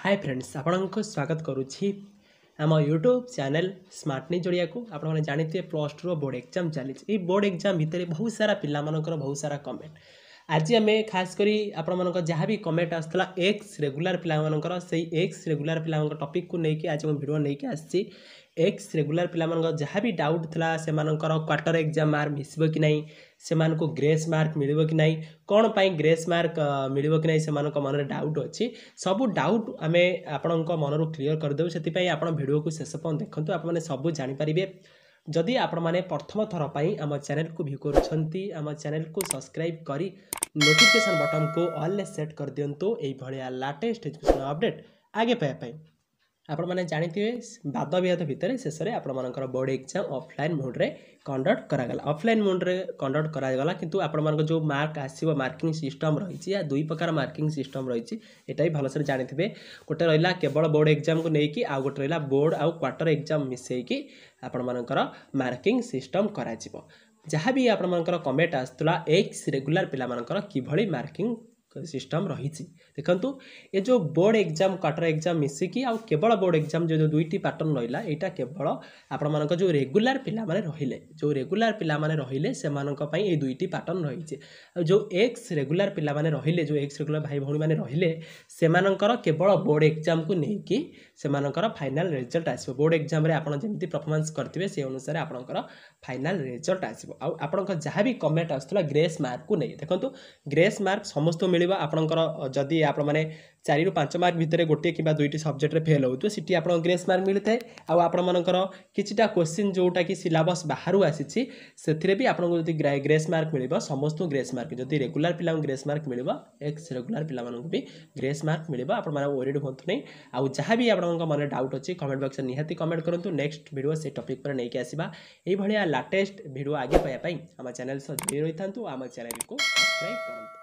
ହାଏ friends ଆପଣଙ୍କୁ ସ୍ୱାଗତ କରୁଛି ଆମ ୟୁଟ୍ୟୁବ୍ ଚ୍ୟାନେଲ୍ ସ୍ମାର୍ଟନି ଜଡ଼ିଆକୁ ଆପଣମାନେ ଜାଣିଥିବେ ପ୍ଲସ୍ ଟୁର ବୋର୍ଡ଼ ଏକ୍ଜାମ୍ ଚାଲିଛି ଏଇ ବୋର୍ଡ଼ ଏକ୍ଜାମ୍ ଭିତରେ ବହୁତ ସାରା ପିଲାମାନଙ୍କର ବହୁତ ସାରା କମେଣ୍ଟ ଆଜି ଆମେ ଖାସ୍ କରି ଆପଣମାନଙ୍କ ଯାହା ବି କମେଣ୍ଟ ଆସୁଥିଲା ଏକ୍ସ ରେଗୁଲାର ପିଲାମାନଙ୍କର ସେଇ ଏକ୍ସ ରେଗୁଲାର ପିଲାମାନଙ୍କ ଟପିକ୍କୁ ନେଇକି ଆଜି ମୁଁ ଭିଡ଼ିଓ ନେଇକି ଆସିଛି ଏକ୍ସ ରେଗୁଲାର ପିଲାମାନଙ୍କ ଯାହା ବି ଡାଉଟ୍ ଥିଲା ସେମାନଙ୍କର କ୍ୱାର୍ଟର ଏକ୍ଜାମ୍ ମାର୍କ ମିଶିବ କି ନାହିଁ ସେମାନଙ୍କୁ ଗ୍ରେସ୍ ମାର୍କ ମିଳିବ କି ନାହିଁ କ'ଣ ପାଇଁ ଗ୍ରେସ୍ ମାର୍କ ମିଳିବ କି ନାହିଁ ସେମାନଙ୍କ ମନରେ ଡାଉଟ୍ ଅଛି ସବୁ ଡାଉଟ୍ ଆମେ ଆପଣଙ୍କ ମନରୁ କ୍ଲିଅର୍ କରିଦେବୁ ସେଥିପାଇଁ ଆପଣ ଭିଡ଼ିଓକୁ ଶେଷ ପର୍ଯ୍ୟନ୍ତ ଦେଖନ୍ତୁ ଆପଣମାନେ ସବୁ ଜାଣିପାରିବେ ଯଦି ଆପଣମାନେ ପ୍ରଥମ ଥର ପାଇଁ ଆମ ଚ୍ୟାନେଲକୁ ଭ୍ୟୁ କରୁଛନ୍ତି ଆମ ଚ୍ୟାନେଲକୁ ସବସ୍କ୍ରାଇବ୍ କରି ନୋଟିଫିକେସନ୍ ବଟନ୍କୁ ଅଲ୍ରେ ସେଟ୍ କରିଦିଅନ୍ତୁ ଏଇଭଳିଆ ଲାଟେଷ୍ଟ ଏଜୁକେସନ୍ ଅପଡ଼େଟ୍ ଆଗେ ପାଇବା ପାଇଁ ଆପଣମାନେ ଜାଣିଥିବେ ବାଦ ବିବାଦ ଭିତରେ ଶେଷରେ ଆପଣମାନଙ୍କର ବୋର୍ଡ଼ ଏକ୍ଜାମ୍ ଅଫଲାଇନ୍ ମୋଡ଼୍ରେ କଣ୍ଡକ୍ଟ କରାଗଲା ଅଫଲାଇନ୍ ମୋଡ଼୍ରେ କଣ୍ଡକ୍ଟ କରାଗଲା କିନ୍ତୁ ଆପଣମାନଙ୍କ ଯେଉଁ ମାର୍କ ଆସିବ ମାର୍କିଂ ସିଷ୍ଟମ୍ ରହିଛି ୟା ଦୁଇ ପ୍ରକାର ମାର୍କିଂ ସିଷ୍ଟମ୍ ରହିଛି ଏଇଟା ବି ଭଲସରେ ଜାଣିଥିବେ ଗୋଟେ ରହିଲା କେବଳ ବୋର୍ଡ଼ ଏକ୍ଜାମ୍କୁ ନେଇକି ଆଉ ଗୋଟେ ରହିଲା ବୋର୍ଡ଼ ଆଉ କ୍ୱାର୍ଟର୍ ଏକ୍ଜାମ୍ ମିଶାଇକି ଆପଣମାନଙ୍କର ମାର୍କିଂ ସିଷ୍ଟମ୍ କରାଯିବ ଯାହା ବି ଆପଣମାନଙ୍କର କମେଣ୍ଟ ଆସୁଥିଲା ଏକ୍ସ ରେଗୁଲାର ପିଲାମାନଙ୍କର କିଭଳି ମାର୍କିଂ ସିଷ୍ଟମ୍ ରହିଛି ଦେଖନ୍ତୁ ଏ ଯେଉଁ ବୋର୍ଡ଼ ଏକ୍ଜାମ୍ କ୍ୱାର୍ଟର ଏକ୍ଜାମ୍ ମିଶିକି ଆଉ କେବଳ ବୋର୍ଡ଼ ଏକ୍ଜାମ୍ ଯେଉଁ ଦୁଇଟି ପାଟର୍ନ ରହିଲା ଏଇଟା କେବଳ ଆପଣମାନଙ୍କ ଯେଉଁ ରେଗୁଲାର ପିଲାମାନେ ରହିଲେ ଯେଉଁ ରେଗୁଲାର ପିଲାମାନେ ରହିଲେ ସେମାନଙ୍କ ପାଇଁ ଏଇ ଦୁଇଟି ପାଟର୍ନ ରହିଛି ଆଉ ଯେଉଁ ଏକ୍ସ ରେଗୁଲାର ପିଲାମାନେ ରହିଲେ ଯେଉଁ ଏକ୍ସ ରେଗୁଲାର ଭାଇ ଭଉଣୀମାନେ ରହିଲେ ସେମାନଙ୍କର କେବଳ ବୋର୍ଡ଼ ଏକ୍ଜାମ୍କୁ ନେଇକି ସେମାନଙ୍କର ଫାଇନାଲ୍ ରେଜଲ୍ଟ ଆସିବ ବୋର୍ଡ଼ ଏକ୍ଜାମ୍ରେ ଆପଣ ଯେମିତି ପରଫର୍ମାନ୍ସ କରିଥିବେ ସେ ଅନୁସାରେ ଆପଣଙ୍କର ଫାଇନାଲ୍ ରେଜଲ୍ଟ ଆସିବ ଆଉ ଆପଣଙ୍କ ଯାହା ବି କମେଣ୍ଟ ଆସୁଥିଲା ଗ୍ରେସ୍ ମାର୍କକୁ ନେଇ ଦେଖନ୍ତୁ ଗ୍ରେସ୍ ମାର୍କ ସମସ୍ତଙ୍କୁ ମିଳିବ ମିଳିବ ଆପଣଙ୍କର ଯଦି ଆପଣମାନେ ଚାରିରୁ ପାଞ୍ଚ ମାର୍କ ଭିତରେ ଗୋଟିଏ କିମ୍ବା ଦୁଇଟି ସବଜେକ୍ଟରେ ଫେଲ୍ ହେଉଥିବେ ସେଠି ଆପଣଙ୍କ ଗ୍ରେସ୍ ମାର୍କ ମିଳିଥାଏ ଆଉ ଆପଣମାନଙ୍କର କିଛିଟା କୋଶ୍ଚିନ୍ ଯେଉଁଟାକି ସିଲାବସ୍ ବାହାରୁ ଆସିଛି ସେଥିରେ ବି ଆପଣଙ୍କୁ ଯଦି ଗ୍ରେସ୍ ମାର୍କ ମିଳିବ ସମସ୍ତଙ୍କୁ ଗ୍ରେସ୍ ମାର୍କ ଯଦି ରେଗୁଲାର ପିଲାଙ୍କୁ ଗ୍ରେସ୍ ମାର୍କ ମିଳିବ ଏକ୍ସ ରେଗୁଲାର ପିଲାମାନଙ୍କୁ ବି ଗ୍ରେସ୍ ମାର୍କ ମିଳିବ ଆପଣମାନେ ୱରିଡ଼୍ ହୁଅନ୍ତୁ ନାହିଁ ଆଉ ଯାହା ବି ଆପଣଙ୍କ ମନରେ ଡାଉଟ୍ ଅଛି କମେଣ୍ଟ ବକ୍ସରେ ନିହାତି କମେଣ୍ଟ କରନ୍ତୁ ନେକ୍ସଟ ଭିଡ଼ିଓ ସେ ଟପିକ୍ ପରେ ନେଇକି ଆସିବା ଏଇଭଳିଆ ଲାଟେଷ୍ଟ ଭିଡ଼ିଓ ଆଗେ ପାଇବା ପାଇଁ ଆମ ଚ୍ୟାନେଲ୍ ସହ ଜୁଡ଼ି ରହିଥାନ୍ତୁ ଆମ ଚ୍ୟାନେଲ୍କୁ ସବସ୍କ୍ରାଇବ୍ କରନ୍ତୁ